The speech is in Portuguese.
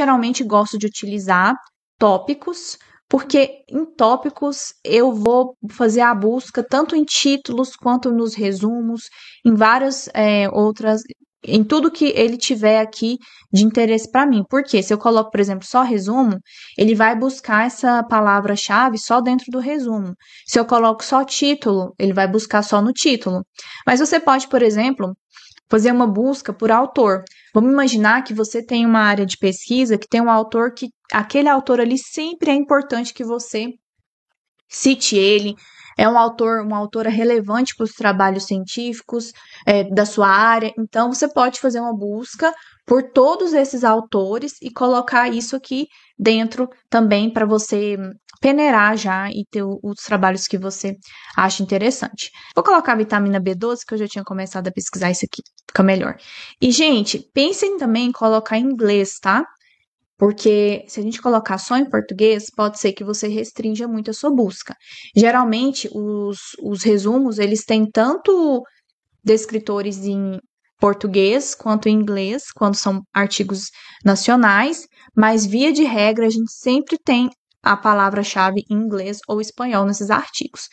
geralmente gosto de utilizar tópicos, porque em tópicos eu vou fazer a busca tanto em títulos quanto nos resumos, em várias é, outras, em tudo que ele tiver aqui de interesse para mim. Porque se eu coloco, por exemplo, só resumo, ele vai buscar essa palavra-chave só dentro do resumo. Se eu coloco só título, ele vai buscar só no título. Mas você pode, por exemplo, fazer uma busca por autor. Vamos imaginar que você tem uma área de pesquisa que tem um autor que aquele autor ali sempre é importante que você cite ele. É um autor, uma autora relevante para os trabalhos científicos é, da sua área. Então, você pode fazer uma busca por todos esses autores e colocar isso aqui dentro também para você peneirar já e ter os trabalhos que você acha interessante. Vou colocar a vitamina B12, que eu já tinha começado a pesquisar isso aqui, fica melhor. E, gente, pensem também em colocar em inglês, tá? Porque se a gente colocar só em português, pode ser que você restrinja muito a sua busca. Geralmente, os, os resumos, eles têm tanto descritores em português quanto em inglês, quando são artigos nacionais, mas via de regra a gente sempre tem a palavra-chave em inglês ou espanhol nesses artigos.